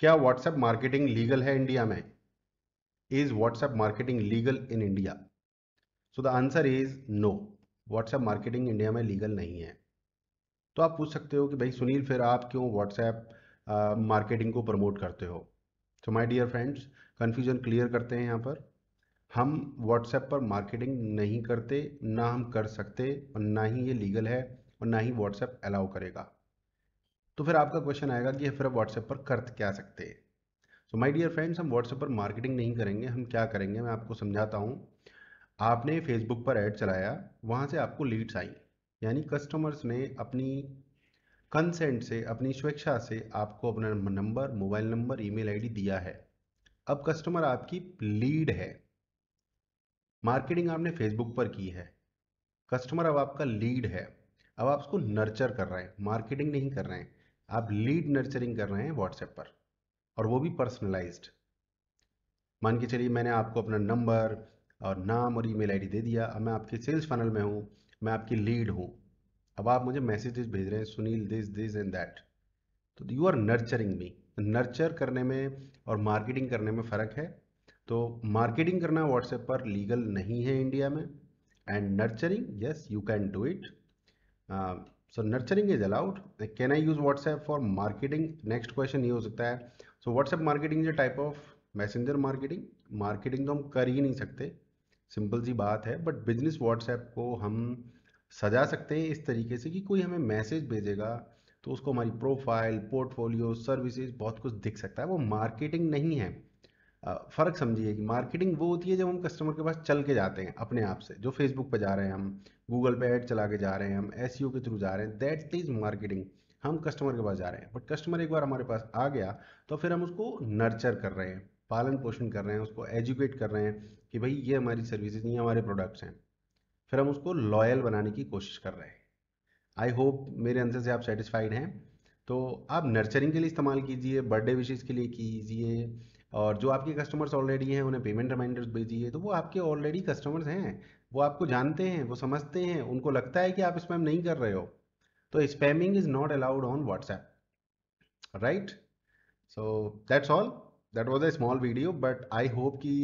क्या WhatsApp marketing legal है India में is WhatsApp marketing legal in India so the answer is no WhatsApp marketing India में legal नहीं है तो आप पूछ सकते हो कि भाई सुनील फिर आप क्यों व्हाट्सएप मार्केटिंग को प्रमोट करते हो तो my dear friends confusion clear करते हैं यहाँ पर हम व्हाट्सएप पर मार्केटिंग नहीं करते ना हम कर सकते और ना ही ये लीगल है और ना ही व्हाट्सएप अलाउ करेगा तो फिर आपका क्वेश्चन आएगा कि फिर व्हाट्सएप पर कर क्या सकते हैं सो माई डियर फ्रेंड्स हम व्हाट्सएप पर मार्केटिंग नहीं करेंगे हम क्या करेंगे मैं आपको समझाता हूँ आपने फेसबुक पर ऐड चलाया वहाँ से आपको लीड्स आई यानी कस्टमर्स ने अपनी कंसेंट से अपनी स्वेच्छा से आपको अपना number mobile number email ID दिया है अब कस्टमर आपकी लीड है मार्केटिंग आपने फेसबुक पर की है कस्टमर अब आपका लीड है अब आप उसको नर्चर कर रहे हैं मार्केटिंग नहीं कर रहे हैं आप लीड नर्चरिंग कर रहे हैं व्हाट्सएप पर और वो भी पर्सनलाइज्ड मान के चलिए मैंने आपको अपना नंबर और नाम और ईमेल आईडी दे दिया अब मैं आपके सेल्स फनल में हूँ मैं आपकी लीड हूँ अब आप मुझे मैसेजेस भेज रहे हैं Sunil this this and that तो you are nurturing me nurture करने में और मार्केटिंग करने में फ़र्क है तो मार्केटिंग करना व्हाट्सएप पर लीगल नहीं है इंडिया में and nurturing yes you can do it so nurturing is allowed can I use WhatsApp for marketing next question ये हो सकता है so WhatsApp marketing is a type of messenger marketing marketing तो हम कर ही नहीं सकते सिंपल सी बात है बट बिजनेस व्हाट्सएप को हम सजा सकते हैं इस तरीके से कि कोई हमें मैसेज भेजेगा तो उसको हमारी प्रोफाइल पोर्टफोलियो सर्विसेज बहुत कुछ दिख सकता है वो मार्केटिंग नहीं है फ़र्क समझिए कि मार्केटिंग वो होती है जब हम कस्टमर के पास चल के जाते हैं अपने आप से जो फेसबुक पर जा रहे हैं हम गूगल पे ऐड चला के जा रहे हैं हम एस e के थ्रू जा रहे हैं दैट इज़ मार्केटिंग हम कस्टमर के पास जा रहे हैं बट कस्टमर एक बार हमारे पास आ गया तो फिर हम उसको नर्चर कर रहे हैं पालन पोषण कर रहे हैं उसको एजुकेट कर रहे हैं कि भाई ये हमारी सर्विसेज ये हमारे प्रोडक्ट्स हैं फिर हम उसको लॉयल बनाने की कोशिश कर रहे हैं आई होप मेरे आंसर से आप सेटिस्फाइड हैं तो आप नर्चरिंग के लिए इस्तेमाल कीजिए बर्थडे विशेज़ के लिए कीजिए और जो आपके कस्टमर्स ऑलरेडी हैं उन्हें पेमेंट रिमाइंडर्स भेजिए तो वो आपके ऑलरेडी कस्टमर्स हैं वो आपको जानते हैं वो समझते हैं उनको लगता है कि आप स्पैम नहीं कर रहे हो तो spamming is not allowed on WhatsApp right so that's all that was a small video but I hope कि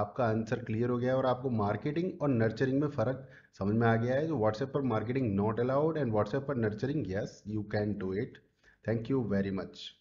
आपका आंसर क्लियर हो गया और आपको मार्केटिंग और नर्चरिंग में फ़र्क समझ में आ गया है जो तो व्हाट्सएप पर marketing not allowed and WhatsApp पर nurturing yes you can do it thank you very much